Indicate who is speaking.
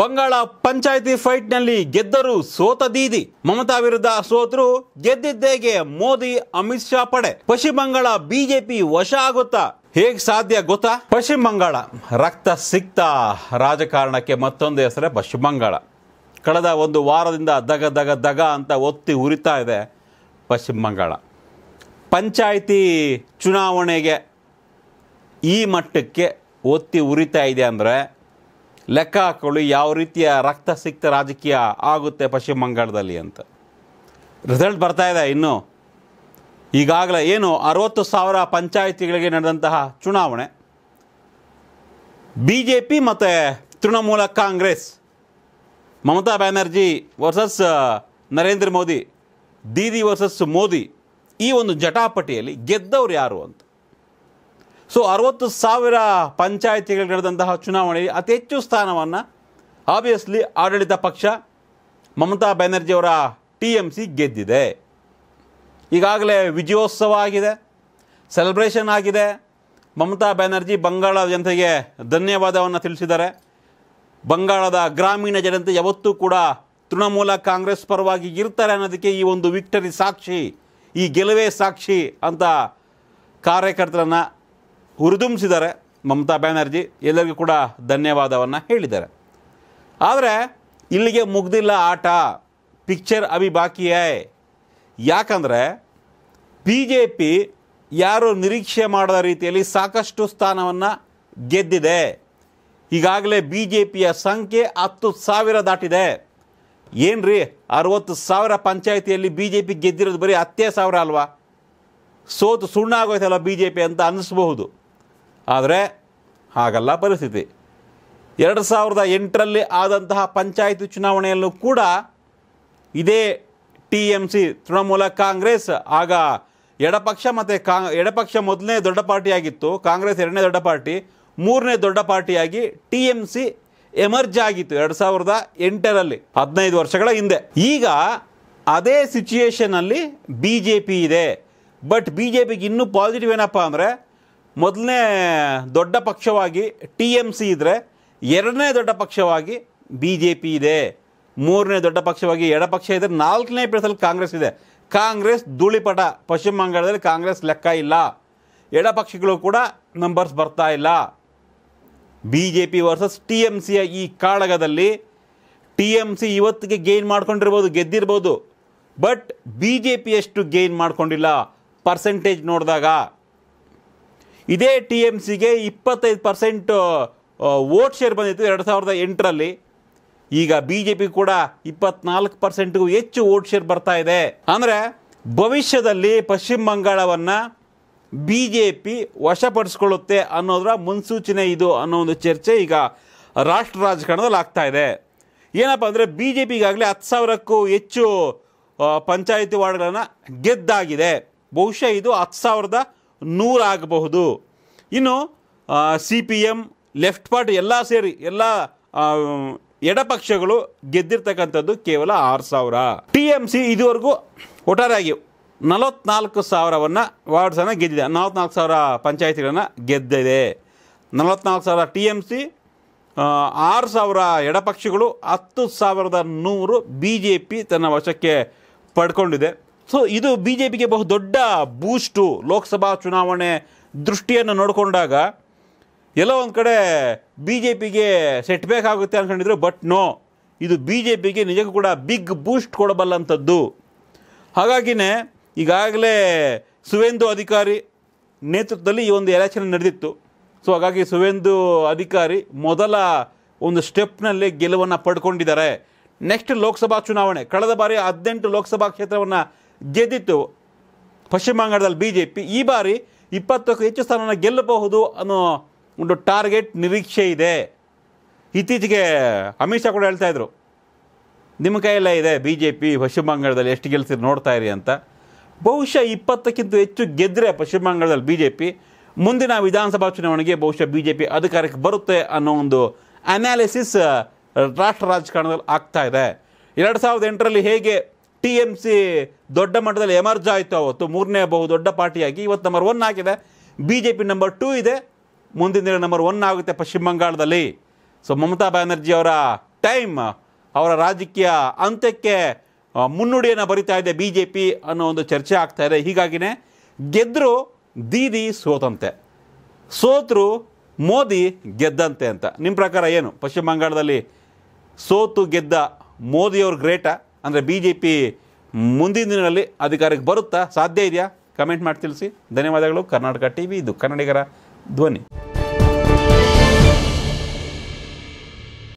Speaker 1: ಬಂಗಾಳ ಪಂಚಾಯಿತಿ ಫೈಟ್ನಲ್ಲಿ ಗೆದ್ದರು ಸೋತ ದೀದಿ ಮಮತಾ ವಿರುದ್ಧ ಸೋತರು ಗೆದ್ದಿದ್ದೇಗೆ ಮೋದಿ ಅಮಿತ್ ಶಾ ಪಡೆ ಪಶ್ಚಿಮ ಬಂಗಾಳ ಬಿಜೆಪಿ ವಶ ಆಗುತ್ತಾ ಹೇಗೆ ಸಾಧ್ಯ ಗೊತ್ತಾ ಪಶ್ಚಿಮ ಬಂಗಾಳ ರಕ್ತ ಸಿಕ್ತ ರಾಜಕಾರಣಕ್ಕೆ ಮತ್ತೊಂದು ಹೆಸರೇ ಪಶ್ಚಿಮ ಬಂಗಾಳ ಕಳೆದ ಒಂದು ವಾರದಿಂದ ದಗ ದಗ ದಗ ಅಂತ ಒತ್ತಿ ಉರಿತಾ ಇದೆ ಪಶ್ಚಿಮ ಬಂಗಾಳ ಪಂಚಾಯಿತಿ ಚುನಾವಣೆಗೆ ಈ ಮಟ್ಟಕ್ಕೆ ಒತ್ತಿ ಉರಿತಾ ಇದೆ ಅಂದರೆ ಲೆಕ್ಕ ಹಾಕೊಳ್ಳಿ ಯಾವ ರೀತಿಯ ರಕ್ತ ಸಿಕ್ತ ರಾಜಕೀಯ ಆಗುತ್ತೆ ಪಶ್ಚಿಮ ಬಂಗಾಳದಲ್ಲಿ ಅಂತ ರಿಸಲ್ಟ್ ಬರ್ತಾ ಇದೆ ಇನ್ನು ಈಗಾಗಲೇ ಏನು ಅರವತ್ತು ಸಾವಿರ ಪಂಚಾಯಿತಿಗಳಿಗೆ ನಡೆದಂತಹ ಚುನಾವಣೆ ಬಿ ಜೆ ಪಿ ಮತ್ತು ತೃಣಮೂಲ ಕಾಂಗ್ರೆಸ್ ಮಮತಾ ಬ್ಯಾನರ್ಜಿ ವರ್ಸಸ್ ನರೇಂದ್ರ ಮೋದಿ ದೀದಿ ವರ್ಸಸ್ ಮೋದಿ ಈ ಒಂದು ಜಟಾಪಟಿಯಲ್ಲಿ ಗೆದ್ದವರು ಯಾರು ಅಂತ ಸೊ ಅರವತ್ತು ಸಾವಿರ ಪಂಚಾಯಿತಿಗಳು ನಡೆದಂತಹ ಚುನಾವಣೆಯಲ್ಲಿ ಅತಿ ಹೆಚ್ಚು ಸ್ಥಾನವನ್ನು ಆಬ್ವಿಯಸ್ಲಿ ಆಡಳಿತ ಪಕ್ಷ ಮಮತಾ ಬ್ಯಾನರ್ಜಿಯವರ ಟಿ ಎಮ್ ಸಿ ಗೆದ್ದಿದೆ ಈಗಾಗಲೇ ವಿಜಯೋತ್ಸವ ಆಗಿದೆ ಸೆಲೆಬ್ರೇಷನ್ ಆಗಿದೆ ಮಮತಾ ಬ್ಯಾನರ್ಜಿ ಬಂಗಾಳ ಜನತೆಗೆ ಧನ್ಯವಾದವನ್ನು ತಿಳಿಸಿದ್ದಾರೆ ಬಂಗಾಳದ ಗ್ರಾಮೀಣ ಜನತೆ ಯಾವತ್ತೂ ಕೂಡ ತೃಣಮೂಲ ಕಾಂಗ್ರೆಸ್ ಪರವಾಗಿ ಇರ್ತಾರೆ ಅನ್ನೋದಕ್ಕೆ ಈ ಒಂದು ವಿಕ್ಟರಿ ಸಾಕ್ಷಿ ಈ ಗೆಲುವೇ ಸಾಕ್ಷಿ ಅಂತ ಕಾರ್ಯಕರ್ತರನ್ನು ಹುರಿದುಂಬಿಸಿದ್ದಾರೆ ಮಮತಾ ಬ್ಯಾನರ್ಜಿ ಎಲ್ಲರಿಗೂ ಕೂಡ ಧನ್ಯವಾದವನ್ನು ಹೇಳಿದ್ದಾರೆ ಆದರೆ ಇಲ್ಲಿಗೆ ಮುಗ್ದಿಲ್ಲ ಆಟ ಪಿಕ್ಚರ್ ಅಭಿ ಬಾಕಿಯೇ ಯಾಕಂದರೆ ಬಿ ಜೆ ಪಿ ಯಾರು ನಿರೀಕ್ಷೆ ಮಾಡದ ರೀತಿಯಲ್ಲಿ ಸಾಕಷ್ಟು ಸ್ಥಾನವನ್ನು ಗೆದ್ದಿದೆ ಈಗಾಗಲೇ ಬಿ ಜೆ ಪಿಯ ಸಂಖ್ಯೆ ಹತ್ತು ಸಾವಿರ ದಾಟಿದೆ ಏನು ರೀ ಸಾವಿರ ಪಂಚಾಯಿತಿಯಲ್ಲಿ ಬಿ ಜೆ ಪಿ ಗೆದ್ದಿರೋದು ಬರೀ ಹತ್ತೇ ಸಾವಿರ ಅಲ್ವಾ ಸೋತು ಸುಣ್ಣ ಆಗೋಯ್ತಲ್ಲ ಬಿ ಜೆ ಪಿ ಅಂತ ಅನ್ನಿಸ್ಬಹುದು ಆದರೆ ಹಾಗಲ್ಲ ಪರಿಸ್ಥಿತಿ ಎರಡು ಸಾವಿರದ ಎಂಟರಲ್ಲಿ ಆದಂತಹ ಪಂಚಾಯಿತಿ ಚುನಾವಣೆಯಲ್ಲೂ ಕೂಡ ಇದೇ T M C Trinamool Congress ಆಗ ಎಡಪಕ್ಷ ಮತ್ತು ಕಾ ಎಡಪಕ್ಷ ಮೊದಲನೇ ದೊಡ್ಡ ಪಾರ್ಟಿಯಾಗಿತ್ತು ಕಾಂಗ್ರೆಸ್ ಎರಡನೇ ದೊಡ್ಡ ಪಾರ್ಟಿ ಮೂರನೇ ದೊಡ್ಡ ಪಾರ್ಟಿಯಾಗಿ ಟಿ ಎಮ್ ಸಿ ಎಮರ್ಜ್ ಆಗಿತ್ತು ಎರಡು ಸಾವಿರದ ಎಂಟರಲ್ಲಿ ಹದಿನೈದು ವರ್ಷಗಳ ಹಿಂದೆ ಈಗ ಅದೇ ಸಿಚುವೇಷನಲ್ಲಿ ಬಿ ಜೆ ಪಿ ಇದೆ ಬಟ್ ಬಿ ಜೆ ಪಿಗೆ ಇನ್ನೂ ಪಾಸಿಟಿವ್ ಏನಪ್ಪ ಅಂದರೆ ಮೊದಲನೇ ದೊಡ್ಡ ಪಕ್ಷವಾಗಿ ಟಿ ಎಮ್ ಸಿ ಇದ್ದರೆ ಎರಡನೇ ದೊಡ್ಡ ಪಕ್ಷವಾಗಿ ಬಿ ಜೆ ಪಿ ಇದೆ ಮೂರನೇ ದೊಡ್ಡ ಪಕ್ಷವಾಗಿ ಎಡಪಕ್ಷ ಇದೆ ನಾಲ್ಕನೇ ಪ್ಲೇಸಲ್ಲಿ ಕಾಂಗ್ರೆಸ್ ಇದೆ ಕಾಂಗ್ರೆಸ್ ಧೂಳಿಪಟ ಪಶ್ಚಿಮ ಬಂಗಾಳದಲ್ಲಿ ಕಾಂಗ್ರೆಸ್ ಲೆಕ್ಕ ಇಲ್ಲ ಎಡಪಕ್ಷಗಳು ಕೂಡ ನಂಬರ್ಸ್ ಬರ್ತಾ ಇಲ್ಲ B J P versus T M ಸಿಯ ಈ ಕಾಳಗದಲ್ಲಿ ಟಿ ಎಮ್ ಸಿ ಇವತ್ತಿಗೆ ಗೇನ್ ಮಾಡ್ಕೊಂಡಿರ್ಬೋದು ಗೆದ್ದಿರ್ಬೋದು ಬಟ್ ಬಿ ಜೆ ಪಿ ಅಷ್ಟು ಗೇನ್ ಮಾಡ್ಕೊಂಡಿಲ್ಲ ಪರ್ಸೆಂಟೇಜ್ ನೋಡಿದಾಗ ಇದೇ ಟಿ ಎಮ್ ಸಿಗೆ ಇಪ್ಪತ್ತೈದು ಪರ್ಸೆಂಟ್ ವೋಟ್ ಶೇರ್ ಬಂದಿತ್ತು ಎರಡು ಸಾವಿರದ ಎಂಟರಲ್ಲಿ ಈಗ ಬಿ ಜೆ ಪಿ ಕೂಡ ಇಪ್ಪತ್ನಾಲ್ಕು ಪರ್ಸೆಂಟ್ಗೂ ಹೆಚ್ಚು ವೋಟ್ ಶೇರ್ ಬರ್ತಾ ಇದೆ ಅಂದರೆ ಭವಿಷ್ಯದಲ್ಲಿ ಪಶ್ಚಿಮ ಬಂಗಾಳವನ್ನು ಬಿ ಜೆ ಪಿ ವಶಪಡಿಸ್ಕೊಳ್ಳುತ್ತೆ ಅನ್ನೋದರ ಮುನ್ಸೂಚನೆ ಇದು ಅನ್ನೋ ಒಂದು ಚರ್ಚೆ ಈಗ ರಾಷ್ಟ್ರ ರಾಜಕಾರಣದಲ್ಲಿ ಆಗ್ತಾ ಇದೆ ಏನಪ್ಪ ಅಂದರೆ ಬಿ ಜೆ ಪಿ ಹತ್ತು ಸಾವಿರಕ್ಕೂ ಹೆಚ್ಚು ಪಂಚಾಯಿತಿ ವಾರ್ಡ್ಗಳನ್ನು ಗೆದ್ದಾಗಿದೆ ಬಹುಶಃ ಇದು ಹತ್ತು ಸಾವಿರದ ನೂರಾಗಬಹುದು ಇನ್ನು C P M left part ಎಲ್ಲ ಸೇರಿ ಎಲ್ಲ ಎಡಪಕ್ಷಗಳು ಗೆದ್ದಿರ್ತಕ್ಕಂಥದ್ದು ಕೇವಲ ಆರು ಸಾವಿರ ಟಿ ಎಮ್ ಸಿ ಇದುವರೆಗೂ ಒಟ್ಟಾರೆಯಾಗಿ ನಲವತ್ನಾಲ್ಕು ಸಾವಿರವನ್ನು ವಾರ್ಡ್ಸನ್ನು ಗೆದ್ದಿದೆ ನಲವತ್ನಾಲ್ಕು ಸಾವಿರ ಪಂಚಾಯತಿಗಳನ್ನು ಗೆದ್ದಿದೆ ನಲವತ್ನಾಲ್ಕು ಸಾವಿರ ಟಿ ಎಮ್ ಸಿ ಆರು ಸಾವಿರ ಎಡಪಕ್ಷಗಳು ಹತ್ತು ಸಾವಿರದ ನೂರು ಬಿ ಜೆ ಪಿ ತನ್ನ ವಶಕ್ಕೆ ಪಡ್ಕೊಂಡಿದೆ ಸೊ ಇದು ಬಿ ಜೆ ಪಿಗೆ ಬಹುದೊಡ್ಡ ಬೂಸ್ಟು ಲೋಕಸಭಾ ಚುನಾವಣೆ ದೃಷ್ಟಿಯನ್ನು ನೋಡಿಕೊಂಡಾಗ ಎಲ್ಲೋ ಒಂದು ಕಡೆ ಬಿ ಜೆ ಪಿಗೆ ಸೆಟ್ ಬೇಕಾಗುತ್ತೆ ಅಂದ್ಕೊಂಡಿದ್ರು ಬಟ್ ನೋ ಇದು ಬಿ ಜೆ ಪಿಗೆ ನಿಜಕ್ಕೂ ಕೂಡ ಬಿಗ್ ಬೂಸ್ಟ್ ಕೊಡಬಲ್ಲಂಥದ್ದು ಹಾಗಾಗಿನೇ ಈಗಾಗಲೇ ಸುವೇಂದು ಅಧಿಕಾರಿ ನೇತೃತ್ವದಲ್ಲಿ ಈ ಒಂದು ಎಲೆಕ್ಷನ್ ನಡೆದಿತ್ತು ಸೊ ಹಾಗಾಗಿ ಸುವೇಂದು ಅಧಿಕಾರಿ ಮೊದಲ ಒಂದು ಸ್ಟೆಪ್ನಲ್ಲಿ ಗೆಲುವನ್ನು ಪಡ್ಕೊಂಡಿದ್ದಾರೆ ನೆಕ್ಸ್ಟ್ ಲೋಕಸಭಾ ಚುನಾವಣೆ ಕಳೆದ ಬಾರಿ ಹದಿನೆಂಟು ಲೋಕಸಭಾ ಕ್ಷೇತ್ರವನ್ನು ಗೆದ್ದಿತ್ತು ಪಶ್ಚಿಮ ಬಂಗಾಳದಲ್ಲಿ ಬಿ ಜೆ ಪಿ ಈ ಬಾರಿ ಇಪ್ಪತ್ತಕ್ಕೂ ಹೆಚ್ಚು ಸ್ಥಾನ ಗೆಲ್ಲಬಹುದು ಅನ್ನೋ ಒಂದು ಟಾರ್ಗೆಟ್ ನಿರೀಕ್ಷೆ ಇದೆ ಇತ್ತೀಚೆಗೆ ಅಮಿತ್ ಶಾ ಕೂಡ ಹೇಳ್ತಾಯಿದ್ರು ನಿಮ್ಮ ಕೈಯೆಲ್ಲ ಇದೆ ಬಿ ಜೆ ಪಿ ಪಶ್ಚಿಮ ಬಂಗಾಳದಲ್ಲಿ ಎಷ್ಟು ಗೆಲ್ಸಿರಿ ನೋಡ್ತಾ ಇರಿ ಅಂತ ಬಹುಶಃ ಇಪ್ಪತ್ತಕ್ಕಿಂತ ಹೆಚ್ಚು ಗೆದ್ದರೆ ಪಶ್ಚಿಮ ಬಂಗಾಳದಲ್ಲಿ ಬಿ ಜೆ ಪಿ ಮುಂದಿನ ವಿಧಾನಸಭಾ ಚುನಾವಣೆಗೆ ಬಹುಶಃ ಬಿ ಜೆ ಪಿ ಅಧಿಕಾರಕ್ಕೆ ಬರುತ್ತೆ ಅನ್ನೋ ಒಂದು ಅನಾಲಿಸಿಸ್ ರಾಷ್ಟ್ರ ರಾಜಕಾರಣದಲ್ಲಿ ಆಗ್ತಾ ಇದೆ ಎರಡು ಸಾವಿರದ ಎಂಟರಲ್ಲಿ ಹೇಗೆ ಟಿ ಎಮ್ ಸಿ ದೊಡ್ಡ ಮಟ್ಟದಲ್ಲಿ ಎಮರ್ಜ್ ಆಯಿತು ಅವತ್ತು ಮೂರನೇ ಬಹು ದೊಡ್ಡ ಪಾರ್ಟಿಯಾಗಿ ಇವತ್ತು ನಂಬರ್ ಒನ್ ಆಗಿದೆ B J P number two ಇದೆ ಮುಂದಿನ ದಿನ ನಂಬರ್ ಒನ್ ಆಗುತ್ತೆ ಪಶ್ಚಿಮ ಬಂಗಾಳದಲ್ಲಿ ಸೊ ಮಮತಾ ಬ್ಯಾನರ್ಜಿ ಅವರ ಟೈಮ್ ಅವರ ರಾಜಕೀಯ ಅಂತ್ಯಕ್ಕೆ ಮುನ್ನುಡಿಯನ್ನು ಬರಿತಾ ಇದೆ ಬಿ ಜೆ ಪಿ ಅನ್ನೋ ಒಂದು ಚರ್ಚೆ ಆಗ್ತಾ ಇದೆ ಹೀಗಾಗಿನೇ ಗೆದ್ದರು ದೀದಿ ಸೋತಂತೆ ಸೋತರು ಮೋದಿ ಗೆದ್ದಂತೆ ಅಂತ ನಿಮ್ಮ ಪ್ರಕಾರ ಏನು ಪಶ್ಚಿಮ ಬಂಗಾಳದಲ್ಲಿ ಸೋತು ಗೆದ್ದ ಮೋದಿಯವ್ರ ಗ್ರೇಟ ಅಂದರೆ ಬಿ ಜೆ ಪಿ ಮುಂದಿನ ದಿನಗಳಲ್ಲಿ ಅಧಿಕಾರಕ್ಕೆ ಬರುತ್ತಾ ಸಾಧ್ಯ ಇದೆಯಾ ಕಮೆಂಟ್ ಮಾಡಿ ತಿಳಿಸಿ ಧನ್ಯವಾದಗಳು ಕರ್ನಾಟಕ ಟಿ ವಿ ಇದು ಕನ್ನಡಿಗರ ಧ್ವನಿ